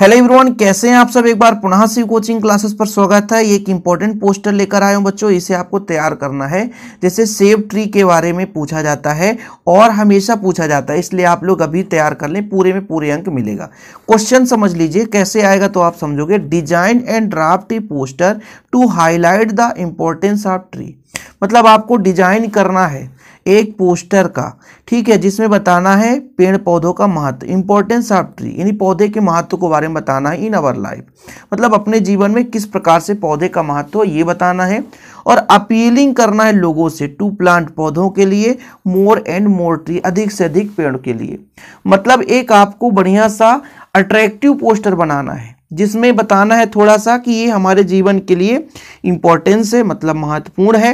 hello everyone कैसे हैं आप सब एक बार पुनः से कोचिंग क्लासेस पर स्वागत है ये एक इम्पॉर्टेंट पोस्टर लेकर आए हूं बच्चों इसे आपको तैयार करना है जैसे सेव ट्री के बारे में पूछा जाता है और हमेशा पूछा जाता है इसलिए आप लोग अभी तैयार कर लें पूरे में पूरे अंक मिलेगा क्वेश्चन समझ लीजिए कैसे आएगा तो आप समझोगे design and draft a poster to highlight the importance of tree मतलब आपको डिजाइन करना है एक पोस्टर का ठीक है जिसमें बताना है पेड़ पौधों का महत्व इंपॉर्टेंस ऑफ ट्री यानी पौधे के महत्व को बारे में बताना है इन अवर लाइफ मतलब अपने जीवन में किस प्रकार से पौधे का महत्व ये बताना है और अपीलिंग करना है लोगों से टू प्लांट पौधों के लिए मोर एंड मोर ट्री अधिक से अधिक पेड़ के लिए मतलब एक आपको बढ़िया सा अट्रैक्टिव पोस्टर बनाना है जिसमें बताना है थोड़ा सा कि ये हमारे जीवन के लिए इम्पोर्टेंस है मतलब महत्वपूर्ण है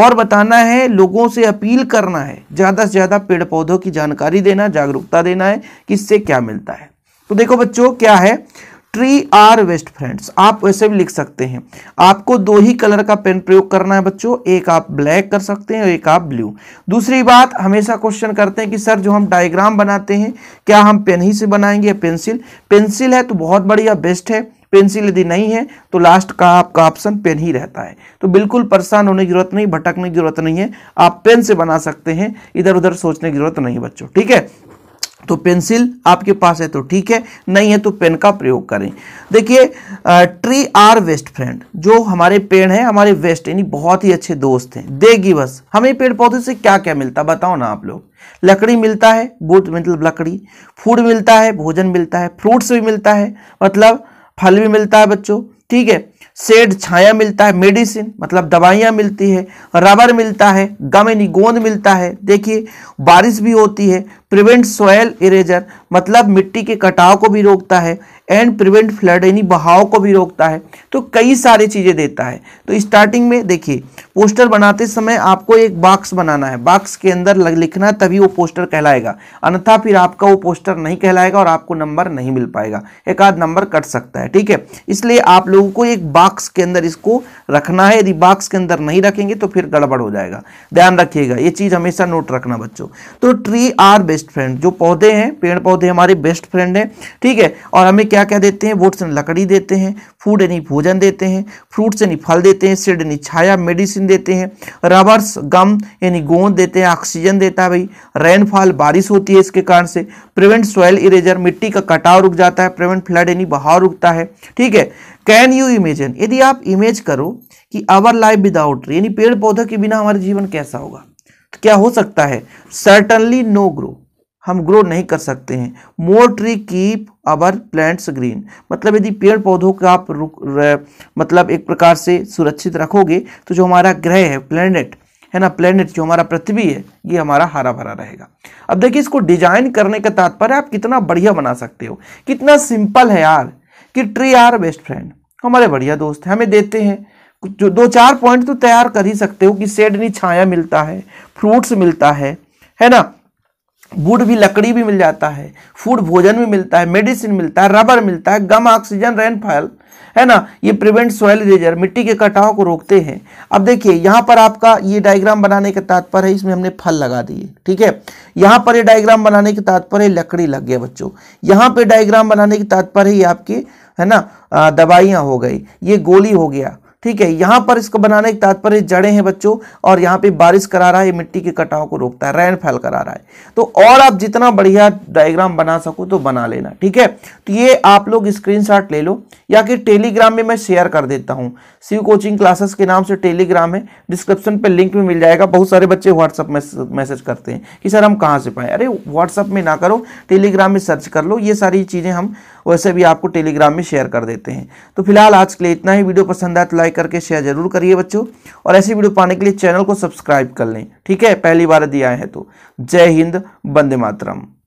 और बताना है लोगों से अपील करना है ज़्यादा से ज़्यादा पेड़ पौधों की जानकारी देना जागरूकता देना है कि इससे क्या मिलता है तो देखो बच्चों क्या है ट्री आर वेस्ट फ्रेंड्स आप वैसे भी लिख सकते हैं आपको दो ही कलर का पेन प्रयोग करना है बच्चों एक आप ब्लैक कर सकते हैं और एक आप ब्लू दूसरी बात हमेशा क्वेश्चन करते हैं कि सर जो हम डायग्राम बनाते हैं क्या हम पेन ही से बनाएंगे या पेंसिल पेंसिल है तो बहुत बढ़िया बेस्ट है पेंसिल यदि नहीं है तो लास्ट का आपका ऑप्शन पेन ही रहता है तो बिल्कुल परेशान होने की जरूरत नहीं भटकने की जरूरत नहीं है आप पेन से बना सकते हैं इधर उधर सोचने की जरूरत नहीं बच्चों ठीक है तो पेंसिल आपके पास है तो ठीक है नहीं है तो पेन का प्रयोग करें देखिए ट्री आर वेस्ट फ्रेंड जो हमारे पेड़ हैं हमारे वेस्ट यानी बहुत ही अच्छे दोस्त हैं दे गिव अस हमें पेड़ पौधे से क्या क्या मिलता बताओ ना आप लोग लकड़ी मिलता है बूट मतलब लकड़ी फूड मिलता है भोजन मिलता है फ्रूट्स भी मिलता है मतलब फल भी मिलता है बच्चों ठीक है शेड छाया मिलता है मेडिसिन मतलब दवाइयाँ मिलती है रबर मिलता है गम यानी गोंद मिलता है देखिए बारिश भी होती है प्रिवेंट सॉयल इरेजर मतलब मिट्टी के कटाव को भी रोकता है एंड प्रिवेंट फ्लड यानी बहाव को भी रोकता है तो कई सारी चीज़ें देता है तो स्टार्टिंग में देखिए पोस्टर बनाते समय आपको एक बॉक्स बनाना है बॉक्स के अंदर लिखना है तभी वो पोस्टर कहलाएगा अन्यथा फिर आपका वो पोस्टर नहीं कहलाएगा और आपको नंबर नहीं मिल पाएगा एक आध नंबर कट सकता है ठीक है इसलिए आप लोगों को एक बॉक्स के अंदर इसको रखना है यदि बॉक्स के अंदर नहीं रखेंगे तो फिर गड़बड़ हो जाएगा ध्यान रखिएगा ये चीज़ हमेशा नोट रखना बच्चों तो ट्री आर बेस्ट फ्रेंड जो पौधे हैं पेड़ पौधे हमारे बेस्ट फ्रेंड हैं ठीक है और हमें क्या क्या देते हैं वोट्स यानी लकड़ी देते हैं फूड यानी भोजन देते हैं फ्रूट्स यानी फल देते हैं सीड यानी छाया मेडिसिन मेडिसिन देते हैं रबर्स गम यानी गोंद देते हैं ऑक्सीजन देता है भाई रेनफॉल बारिश होती है इसके कारण से प्रिवेंट सॉयल इरेजर मिट्टी का कटाव रुक जाता है प्रिवेंट फ्लड यानी बहाव रुकता है ठीक है कैन यू इमेजन यदि आप इमेज करो कि अवर लाइफ विदाउट यानी पेड़ पौधों के बिना हमारे जीवन कैसा होगा तो क्या हो सकता है सर्टनली नो ग्रो हम ग्रो नहीं कर सकते हैं more tree keep our plants green मतलब यदि पेड़ पौधों का आप रुक मतलब एक प्रकार से सुरक्षित रखोगे तो जो हमारा ग्रह है प्लैनेट है ना प्लैनेट जो हमारा पृथ्वी है ये हमारा हरा भरा रहेगा अब देखिए इसको डिजाइन करने का तात्पर्य आप कितना बढ़िया बना सकते हो कितना सिंपल है यार कि ट्री आर बेस्ट फ्रेंड हमारे बढ़िया दोस्त हैं हमें देते हैं जो दो चार पॉइंट तो तैयार कर ही सकते हो कि सेड नहीं छाया मिलता है फ्रूट्स मिलता है है ना वुड भी लकड़ी भी मिल जाता है फूड भोजन भी मिलता है मेडिसिन मिलता है रबर मिलता है गम ऑक्सीजन रेनफॉल है ना ये प्रिवेंट सॉयल रेजर मिट्टी के कटाव को रोकते हैं अब देखिए यहाँ पर आपका ये डायग्राम बनाने का तात्पर्य है इसमें हमने फल लगा दिए ठीक है यहाँ पर ये डायग्राम बनाने का तात्पर्य लकड़ी लग गया बच्चों यहाँ पे डायग्राम बनाने के तात्पर्य आपके है ना दवाइयाँ हो गई ये गोली हो गया ठीक है यहां पर इसको बनाने के तात्पर्य जड़े हैं बच्चों और यहां पे बारिश करा रहा है मिट्टी के कटाव को रोकता है रेनफॉल करा रहा है तो और आप जितना बढ़िया डायग्राम बना सको तो बना लेना ठीक है तो ये आप लोग स्क्रीन ले लो या कि टेलीग्राम में मैं शेयर कर देता हूँ शिव कोचिंग क्लासेस के नाम से टेलीग्राम है डिस्क्रिप्शन पर लिंक में मिल जाएगा बहुत सारे बच्चे व्हाट्सअप मैसेज करते हैं कि सर हम कहाँ से पाए अरे व्हाट्सअप में ना करो टेलीग्राम में सर्च कर लो ये सारी चीज़ें हम वैसे भी आपको टेलीग्राम में शेयर कर देते हैं तो फिलहाल आज के लिए इतना ही वीडियो पसंद आया तो लाइक लाइक करके शेयर जरूर करिए बच्चों और ऐसी वीडियो पाने के लिए चैनल को सब्सक्राइब कर लें ठीक है पहली बार दिया है तो जय हिंद बंदे मातरम